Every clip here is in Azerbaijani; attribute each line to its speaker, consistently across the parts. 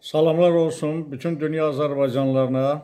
Speaker 1: Salamlar olsun bütün dünya Azərbaycanlarına,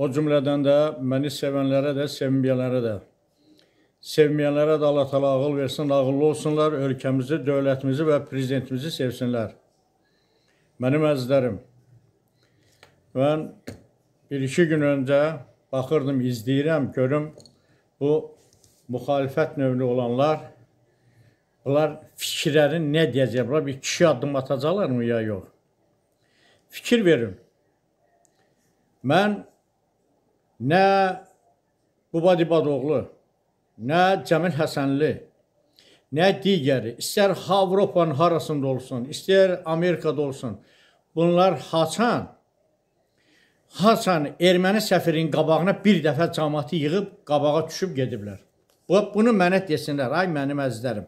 Speaker 1: o cümlədən də məni sevənlərə də, sevməyənlərə də. Sevməyənlərə də Allah təala ağıl versin, ağıllı olsunlar, ölkəmizi, dövlətimizi və prezidentimizi sevsinlər. Mənim əzizlərim, mən bir-iki gün öncə baxırdım, izləyirəm, görüm bu müxalifət növlü olanlar, bunlar fikirlərin nə deyəcəklər, bir kişi addım atacaqlarmı ya yox? Fikir verin. Mən nə Bubadi Badoğlu, nə Cəmil Həsənli, nə digəri, istər Avropanın harasında olsun, istər Amerikada olsun, bunlar haçan haçan erməni səfirin qabağına bir dəfə cəmaatı yığıb qabağa düşüb gediblər. Bu bunu mənə desinlər, ay mənim əzizlərim.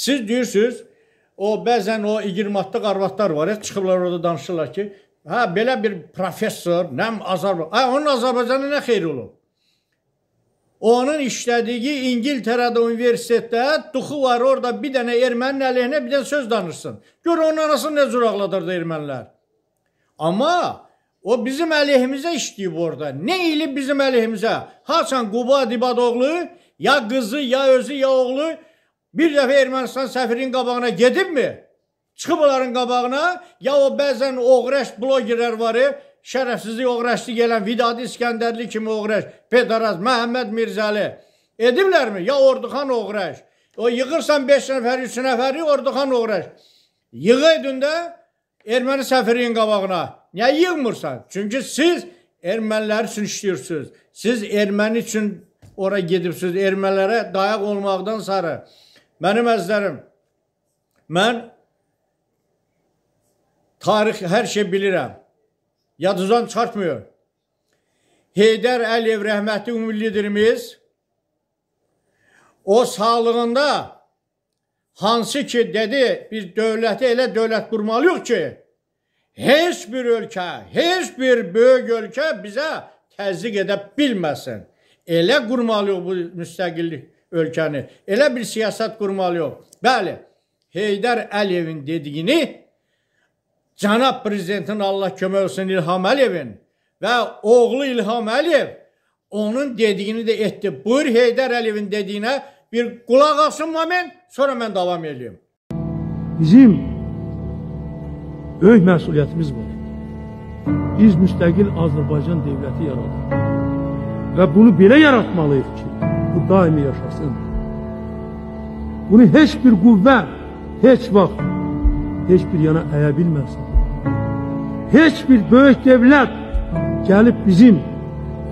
Speaker 1: Siz deyirsiniz, o bəzən o 20 attıq arvadlar var, heç çıxıblar orada danışırlar ki, hə belə bir professor, nə Azərbaycan, ay onun Azərbaycana nə xeyri olub? Onun işlədiyi İngiltərədə universitetdə duxu var, orada bir dənə ermənin əleyhinə bir dənə söz danırsın. Gör onun anasını necə uraqladırdı ermənilər. Amma o bizim əleyhimizə işləyib orada. Nə elib bizim əleyhimizə? Haçan Quba Dibadoğlu ya qızı, ya özü, ya oğlu Bir dəfə Ermənistan səfirinin qabağına gedibmi? Çıxıb onların qabağına, ya o bəzən oğrəş blogerlər var, şərəfsizlik oğrəşli gələn Vidadi İskəndərli kimi oğrəş, Pedaraz, Məhəmməd Mirzəli. Ediblərmi? Ya Orduxan oğrəş. O yığırsan 5 nəfəri, 3 nəfəri Orduxan oğrəş. Yığıydın da erməni səfirinin qabağına. Niyə yığmırsan? Çünki siz ermənilər üçün işləyirsiniz. Siz erməni üçün ora gedibsiniz. Ermənilərə dayaq olmaqdan sarı. Mənim əzlərim, mən tarix hər şey bilirəm. Yadınızdan çıxartmıyor. Heydər Əliyev rəhmətli ümumi liderimiz o sağlığında hansı ki dedi biz dövləti elə dövlət qurmalıyıq ki heç bir ölkə, heç bir böyük ölkə bizə təzyiq edə bilməsin. Elə qurmalıyıq bu müstəqillik ölkəni. Elə bir siyasət qurmalıyıq. Bəli, Heydər Əliyevin dediyini cənab prezidentin Allah kömək olsun İlham Əliyevin və oğlu İlham Əliyev onun dediyini də etdi. Buyur Heydər Əliyevin dediyinə bir qulaq asın moment, sonra mən davam edeyim. Bizim böyük məsuliyyətimiz var. Biz müstəqil Azərbaycan dövləti yaradırıq və bunu belə yaratmalıyıq ki, bu daimi yaşasın. Bunu heç bir qüvvə heç vaxt heç bir yana əyə bilməz. Heç bir böyük dövlət gəlib bizim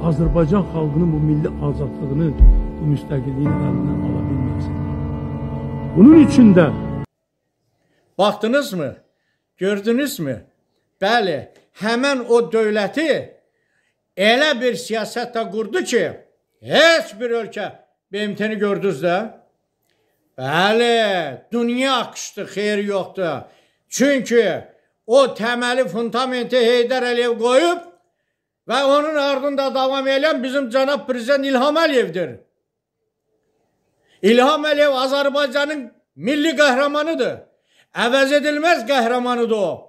Speaker 1: Azərbaycan xalqının bu milli azadlığını, bu müstəqilliyini əlindən ala bilməz. Bunun üçün də Baxdınız mı? Gördünüz mü? Bəli, həmən o dövləti elə bir siyasətə qurdu ki, Heç bir ölkə BMT-ni gördünüz də? Bəli, dünya axışdı, xeyir yoxdur. Çünki o təməli fundamenti Heydər Əliyev qoyub və onun ardında davam edən bizim cənab prezident İlham Əliyevdir. İlham Əliyev Azərbaycanın milli qəhrəmanıdır. Əvəz edilməz qəhrəmanıdır o.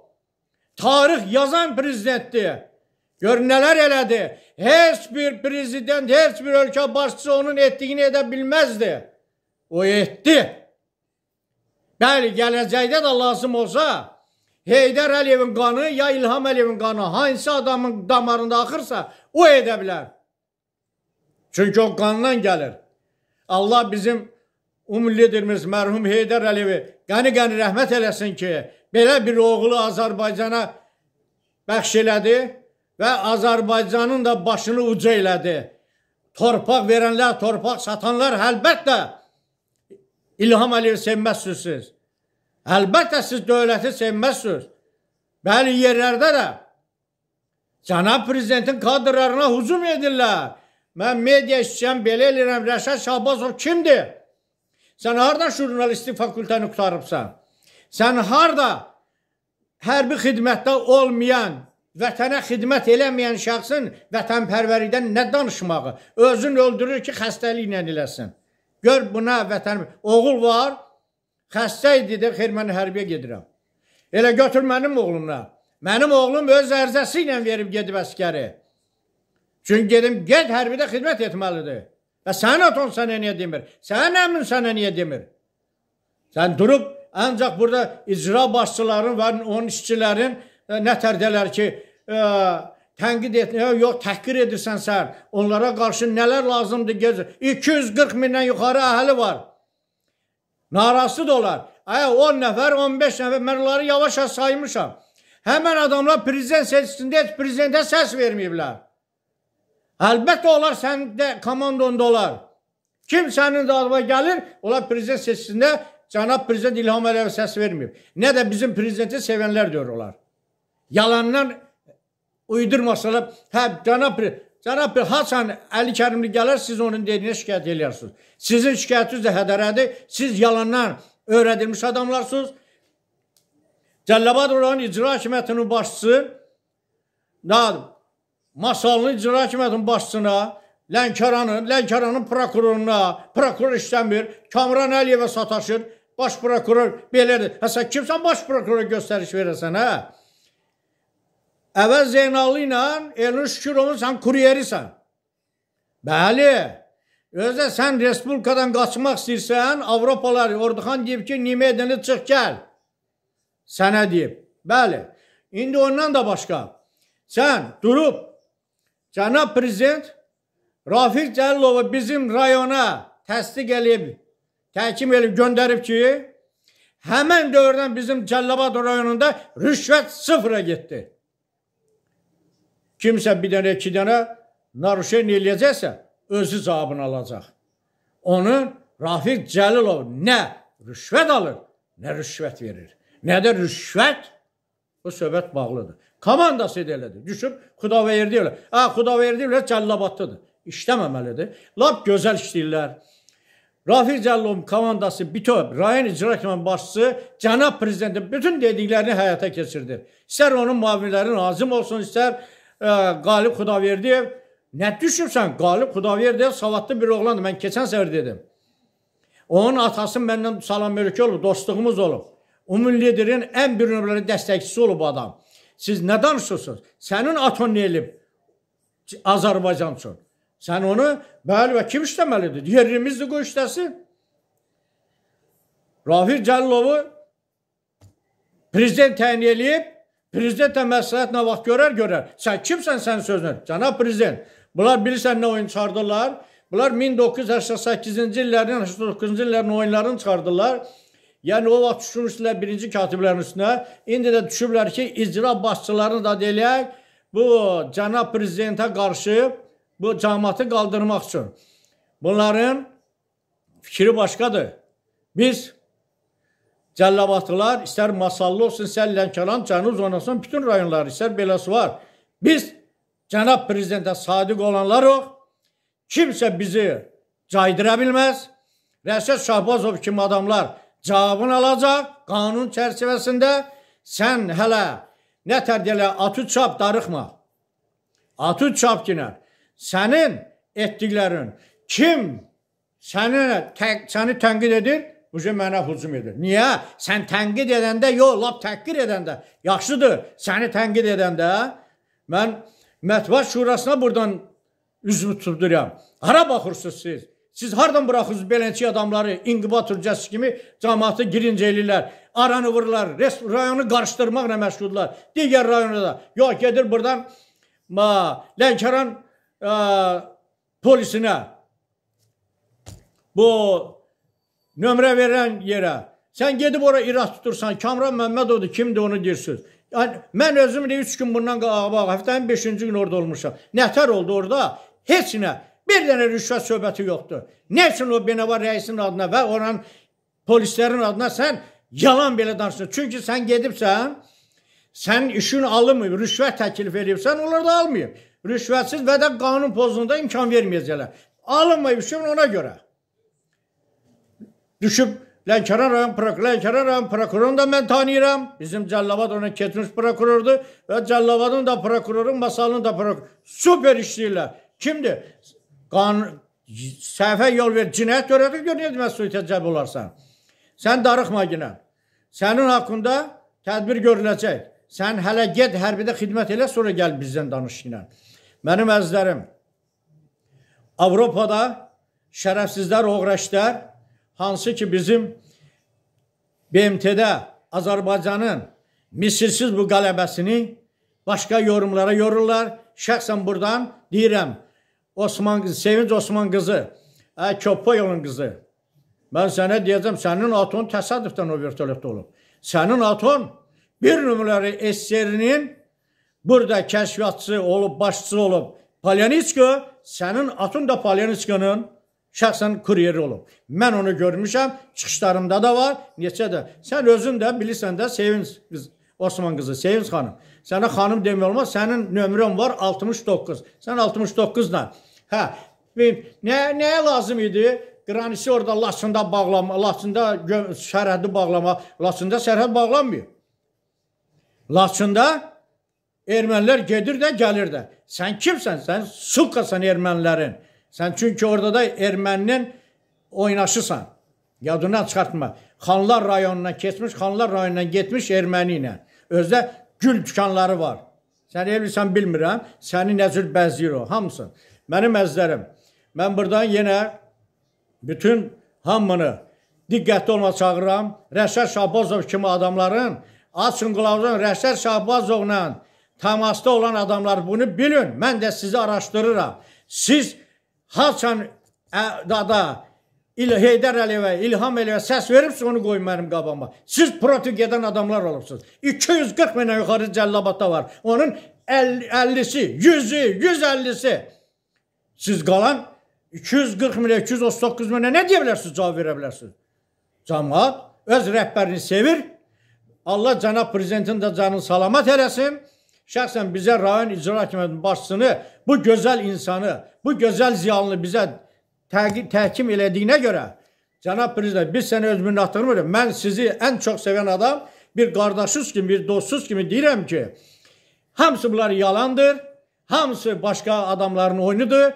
Speaker 1: Tarix yazan prezidentdir. Gör nələr elədi. Heç bir prezident, heç bir ölkə başçısı onun etdiyini edə bilməzdi. O etdi. Bəli, gələcəkdə də lazım olsa Heydər Əliyevin qanı ya İlham Əliyevin qanı hansı adamın damarında axırsa, o edə bilər. Çünki o qandan gəlir. Allah bizim um liderimiz mərhum Heydər Əliyevi qəni-qəni rəhmət eləsin ki, belə bir oğlu Azərbaycana bəxş elədi və Azərbaycanın da başını uca elədi. Torpaq verənlər, torpaq satanlar əlbəttə İlham Əliyev sevməzsiniz. Əlbəttə siz dövləti sevməzsiniz. Bəli yerlərdə də cənab prezidentin kadrlarına hücum edirlər. Mən media işçiyəm, belə eləyirəm. Rəşad Şahbazov kimdir? Sən harda jurnalistik fakültəni qutarıbsan? Sən harda hərbi xidmətdə olmayan vətənə xidmət eləməyən şəxsin vətənpərvərlikdən nə danışmağı? Özün öldürür ki, xəstəliklə eləsin. Gör buna vətən oğul var, xəstə idi də xeyr mən hərbiyə gedirəm. Elə götür mənim oğlumla. Mənim oğlum öz ərzəsi ilə verib gedib əskəri. Çünki dedim, get hərbidə xidmət etməlidir. Və sənin atan sənə niyə demir? Sənin əmin sənə niyə demir? Sən durub ancaq burada icra başçıların və onun işçilərin nətərdələr ki, ə, tənqid etmək, yox təhqir edirsən sən, onlara qarşı nələr lazımdır gəzir. 240 mindən yuxarı əhəli var. Narası da olar. Ay 10 nəfər, 15 nəfər mən onları yavaş yavaş saymışam. Həmin adamlar prezident seçkisində heç prezidentə səs verməyiblər. Əlbəttə onlar səndə komandonda olar. Kim sənin dalına gəlir, onlar prezident seçkisində cənab prezident İlham Əliyev səs verməyib. Nə də bizim prezidenti sevənlər deyir onlar yalandan uydurmasalar, hə cənab Cənab bir haçan Əli Kərimli gələr, siz onun dediyinə şikayət eləyirsiniz. Sizin şikayətiniz də hədərədir. Siz yalandan öyrədilmiş adamlarsınız. Cəlilabad rayonunun icra hakimiyyətinin başçısı Masalının icra hakimiyyətinin başçısına, Lənkəranın, Lənkəranın prokuroruna, prokuror işləmir, Kamran Əliyevə sataşır, baş prokuror belədir. Hə sən kimsən baş prokurora göstəriş verəsən, hə? Əvəz Zeynallı ilə Elin Şükürovun sən kuryerisən. Bəli. Özə sən respublikadan qaçmaq istəyirsən, Avropalar Orduxan deyib ki, nimə edəni çıx gəl. Sənə deyib. Bəli. İndi ondan da başqa. Sən durub cənab prezident Rafiq Cəllovu bizim rayona təsdiq eləyib, təhkim eləyib göndərib ki, həmən dövrdən bizim Cəllabad rayonunda rüşvət sıfıra getdi kimsə bir dənə, iki dənə naruşen eləyəcəksə, özü cavabını alacaq. Onun Rafiq Cəlilov nə rüşvət alır, nə rüşvət verir. Nə də rüşvət bu söhbət bağlıdır. Komandası da elədir. Düşüb Xudavərdi elə. Ha, Xudavərdi elə Cəlilabaddadır. İşləməməlidir. Lap gözəl işləyirlər. Rafiq Cəlilov komandası bütöv rayon icra hakimiyyətinin başçısı cənab prezidentin bütün dediklərini həyata keçirdi. İstər onun müavinləri Nazim olsun, istər Qalib Xudaverdiyev nə düşübsən? Qalib Xudaverdiyev savadlı bir oğlandır. Mən keçən sər dedim. Onun atası məndən salam mülkü olub, dostluğumuz olub. Ümun liderin ən bir nömrəli dəstəkçisi olub adam. Siz nə danışırsınız? Sənin aton nə elib Azərbaycan üçün? Sən onu, bəli və kim işləməlidir? Yerimizdir qoy işləsin. Rahir Cəllovu prezident təyin eləyib, Prezident də məsləhət nə vaxt görər görər. Sən kimsən sənin sözün? Cənab prezident, bunlar bilirsən nə oyun çıxardılar? Bunlar 1988-ci illərin, 89-cu illərin oyunlarını çıxardılar. Yəni o vaxt düşmüşdülər birinci katiblərin üstünə. İndi də düşüblər ki, icra başçılarını da deyək, bu cənab prezidentə qarşı bu cəmaatı qaldırmaq üçün. Bunların fikri başqadır. Biz Cəlləbatlılar, istər Masallı olsun, istər Lənkəran, Cənub zonasının bütün rayonları, istər beləsi var. Biz cənab prezidentə sadiq olanlarıq. Kimsə bizi caydıra bilməz. Rəşad Şahbazov kimi adamlar cavabını alacaq qanun çərçivəsində. Sən hələ nə tərdiyələ atı çap darıxma. Atı çap ginər. Sənin etdiklərin kim səni, tə, səni tənqid edir? mücə mənə hücum edir. Niyə? Sən tənqid edəndə, yox, lap təhqir edəndə, yaxşıdır, səni tənqid edəndə mən Mətbuat Şurasına buradan üzümü tutub dururam. Hara baxırsınız siz? Siz hardan buraxırsınız beləncə adamları, inqibat hürcəsi kimi cəmaatı girinci eləyirlər, aranı vururlar, rayonu qarışdırmaqla məşğuldurlar. Digər rayonda da, yox, gedir buradan ma, Lənkəran ə, polisinə bu nömrə verilən yerə. Sən gedib ora irad tutursan, Kamran Məmmədovdur, kimdir onu deyirsiniz. Yəni, mən özüm də 3 gün bundan qabaq, həftənin 5-ci gün orada olmuşam. Nətər oldu orada? Heç nə. Bir dənə rüşvət söhbəti yoxdur. Nə üçün o Benavar rəisinin adına və oranın polislərin adına sən yalan belə danışırsan? Çünki sən gedibsən, sən işin alınmayıb, rüşvət təklif edibsən, onlar da almayıb. Rüşvətsiz və də qanun pozunda imkan verməyəcəklər. Alınmayıb işin ona görə. Düşüb Lənkəran rayon prokuror, Lənkəran rayon prokurorunu da mən tanıyıram. Bizim Cəllabad ona keçmiş prokurordur və Cəllabadın da prokurorun, Masalının da prokuror. Super işləyirlər. Kimdir? Qanun səhvə yol ver, cinayət törədir, gör necə məsuliyyətə cəlb olarsan. Sən darıxma yenə. Sənin haqqında tədbir görüləcək. Sən hələ get hərbidə xidmət elə, sonra gəl bizdən danış yenə. Mənim əzizlərim, Avropada şərəfsizlər, oğrəşlər hansı ki bizim BMT-də Azərbaycanın misilsiz bu qələbəsini başqa yorumlara yorurlar. Şəxsən buradan deyirəm, Osman qızı, Sevinç Osman qızı, ə, Köppoyevin qızı. Mən sənə deyəcəm, sənin aton təsadüfdən o vertolyotda olub. Sənin aton bir nömrəli SSR-nin burada kəşfiyyatçı olub, başçısı olub. Palyanitsko, sənin atın da Palyanitsko'nun şəxsən kuryer olub. Mən onu görmüşəm, çıxışlarımda da var, neçə də. Sən özün də bilirsən də Sevinç qız Osman qızı Sevinç xanım. Sənə xanım demək olmaz, sənin nömrən var 69. Sən 69-la. Hə, nə nəyə lazım idi? Qranisi orada Laçında bağlama, Laçında sərhədi bağlama, Laçında sərhəd bağlanmıyor. Laçında ermənilər gedir də, gəlir də. Sən kimsən? Sən sukasan ermənilərin. Sən çünki orada da erməninin oynaşısan. Yadından çıxartma. Xanlar rayonuna keçmiş, Xanlar rayonundan getmiş erməni ilə. Özdə gül dükanları var. Sən elbirsən bilmirəm, səni nə cür bəzləyir o, hamısın. Mənim əzlərim, mən buradan yenə bütün hamını diqqətli olma çağırıram. Rəşad Şahbazov kimi adamların, açın qulağınızın Rəşad Şahbazovla təmasda olan adamlar bunu bilin. Mən də sizi araşdırıram. Siz haçan dada İl Heydər Əliyevə, İlham Əliyevə səs veribsə onu qoyun mənim qabama. Siz protiv gedən adamlar olubsunuz. 240 minə yuxarı Cəlilabadda var. Onun 50-si, 100-ü, 150-si. Siz qalan 240 minə, 239 minə nə deyə bilərsiniz, cavab verə bilərsiniz? Cəmaat öz rəhbərini sevir. Allah cənab prezidentin də canını salamat eləsin şəxsən bizə rayon icra hakimiyyətinin başçısını, bu gözəl insanı, bu gözəl ziyanını bizə təhkim elədiyinə görə Cənab Prezident, biz səni öz minnətdarımız. Mən sizi ən çox sevən adam, bir qardaşınız kimi, bir dostunuz kimi deyirəm ki, hamısı bunlar yalandır. Hamısı başqa adamların oyunudur.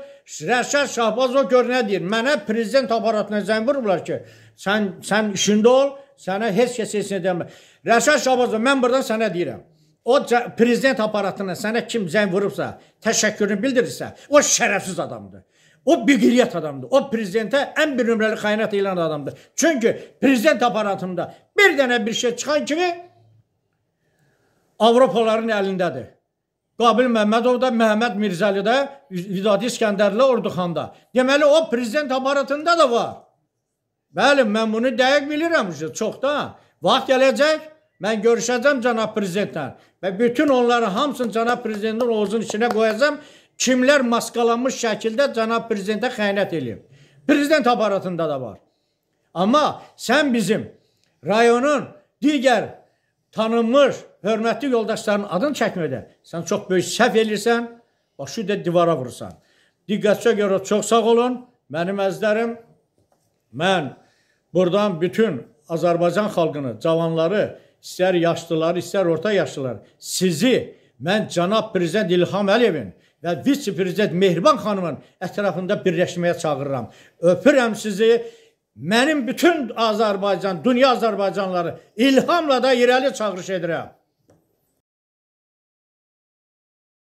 Speaker 1: Rəşad Şahbazov gör nə deyir? Mənə prezident aparatına zəng vurublar ki, sən sən işində ol, sənə heç kəs heç nə demir. Rəşad Şahbazov mən burdan sənə deyirəm. O prezident aparatına sənə kim zəng vurubsa, təşəkkürünü bildirirsə, o şərəfsiz adamdır. O biqiliyyət adamdır. O prezidentə ən bir nömrəli xəyanət elan adamdır. Çünki prezident aparatında bir dənə bir şey çıxan kimi Avropaların əlindədir. Qabil Məhmədov da, Məhəmməd Mirzəli də, Vidadi İskəndərli Orduxanda. Deməli o prezident aparatında da var. Bəli, mən bunu dəqiq bilirəm, çox da. Vaxt gələcək, Mən görüşəcəm cənab prezidentlə və bütün onları hamısını cənab prezidentin ovuzun içinə qoyacam. Kimlər maskalanmış şəkildə cənab prezidentə xəyanət eləyib. Prezident aparatında da var. Amma sən bizim rayonun digər tanınmış, hörmətli yoldaşlarının adını çəkmədə sən çox böyük səhv elirsən, başı da divara vursan. Diqqətçə görə çox sağ olun. Mənim əzlərim, mən buradan bütün Azərbaycan xalqını, cavanları, istər yaşlılar, istər orta yaşlılar sizi mən cənab prezident İlham Əliyevin və vitse-prezident Mehriban xanımın ətrafında birləşməyə çağırıram. Öpürəm sizi. Mənim bütün Azərbaycan, dünya Azərbaycanları ilhamla da irəli çağırış edirəm.